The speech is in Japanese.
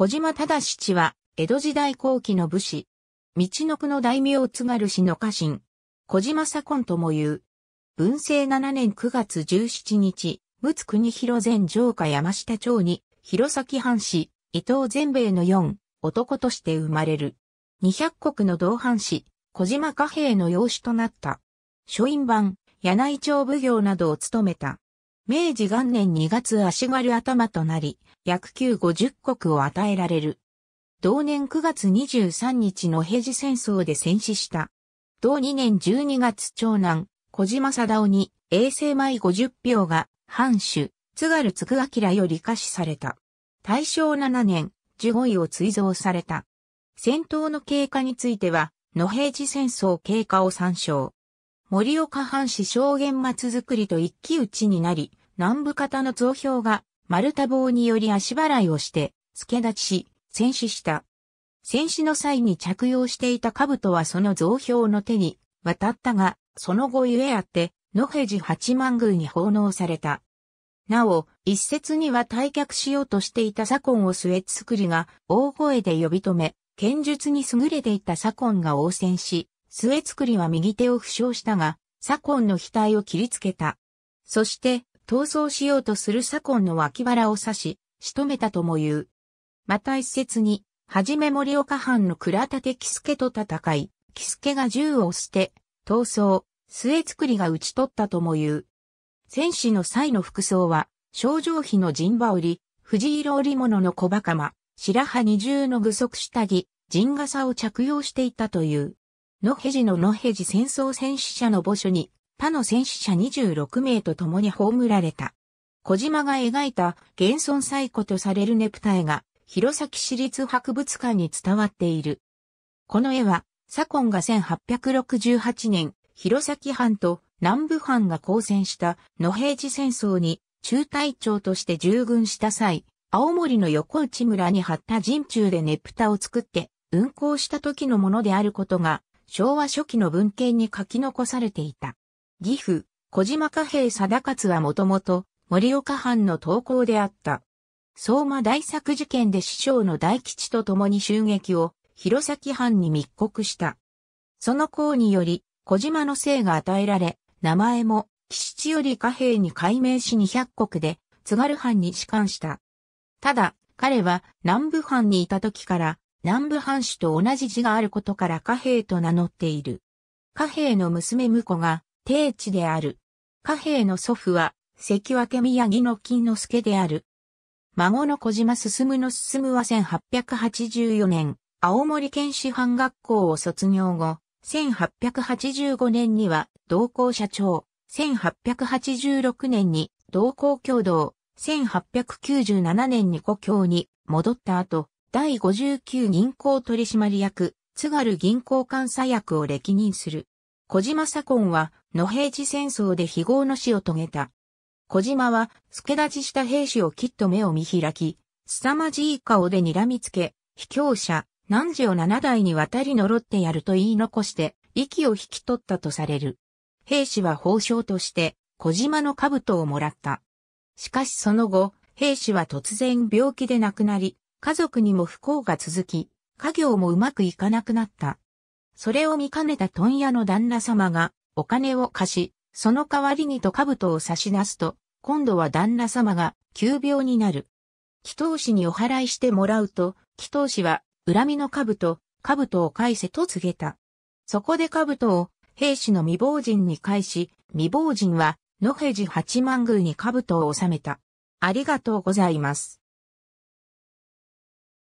小島忠七は、江戸時代後期の武士。道の区の大名津軽氏の家臣。小島左近とも言う。文政七年九月十七日、陸奥国広前城下山下町に、弘前藩士、伊藤全米の四、男として生まれる。二百国の同藩士、小島貨兵の養子となった。書院版、柳井町奉行などを務めた。明治元年二月足軽頭となり、約950国を与えられる。同年9月23日の平治戦争で戦死した。同2年12月長男、小島貞夫に、永世米50票が、藩主、津軽津久明より可視された。大正7年、15位を追贈された。戦闘の経過については、野平治戦争経過を参照。森岡藩士証言松作りと一騎打ちになり、南部方の増票が丸太棒により足払いをして、付け立ちし、戦死した。戦死の際に着用していた兜はその増票の手に渡ったが、その後ゆえあって、野辺寺八幡宮に奉納された。なお、一説には退却しようとしていた左近を末作りが大声で呼び止め、剣術に優れていた左近が応戦し、末作りは右手を負傷したが、左近の額を切りつけた。そして、逃走しようとする左近の脇腹を刺し、仕留めたとも言う。また一説に、はじめ森岡藩の倉立木助と戦い、木助が銃を捨て、逃走、末作りが討ち取ったとも言う。戦士の際の服装は、少女費の陣羽織、藤色織物の小馬釜、白羽二重の具足下着、陣傘を着用していたという。野辺寺の野辺寺戦争戦死者の墓所に、他の戦死者26名と共に葬られた。小島が描いた現存最古とされるネプタ絵が、弘前市立博物館に伝わっている。この絵は、左近が1868年、弘前藩と南部藩が交戦した野平寺戦争に中隊長として従軍した際、青森の横内村に張った陣中でネプタを作って運行した時のものであることが昭和初期の文献に書き残されていた。義父、小島貨幣貞勝はもともと、森岡藩の投稿であった。相馬大作事件で師匠の大吉と共に襲撃を、弘前藩に密告した。その功により、小島の姓が与えられ、名前も、吉より貨幣に改名し二百国で、津軽藩に仕官した。ただ、彼は南部藩にいた時から、南部藩主と同じ字があることから貨幣と名乗っている。貨幣の娘婿が、定地である。貨幣の祖父は、関脇宮城の金之助である。孫の小島進の進は1884年、青森県師範学校を卒業後、1885年には同校社長、1886年に同校共同、1897年に故郷に戻った後、第59銀行取締役、津軽銀行監査役を歴任する。小島左近は、野平地戦争で非業の死を遂げた。小島は、助立ちした兵士をきっと目を見開き、凄まじい顔で睨みつけ、卑怯者、何時を七代にわたり呪ってやると言い残して、息を引き取ったとされる。兵士は褒章として、小島の兜をもらった。しかしその後、兵士は突然病気で亡くなり、家族にも不幸が続き、家業もうまくいかなくなった。それを見かねた問屋の旦那様が、お金を貸し、その代わりにと兜を差し出すと、今度は旦那様が、急病になる。祈祷師にお祓いしてもらうと、祈祷師は、恨みの兜、兜を返せと告げた。そこで兜を、兵士の未亡人に返し、未亡人は、野辺寺八幡宮に兜を収めた。ありがとうございます。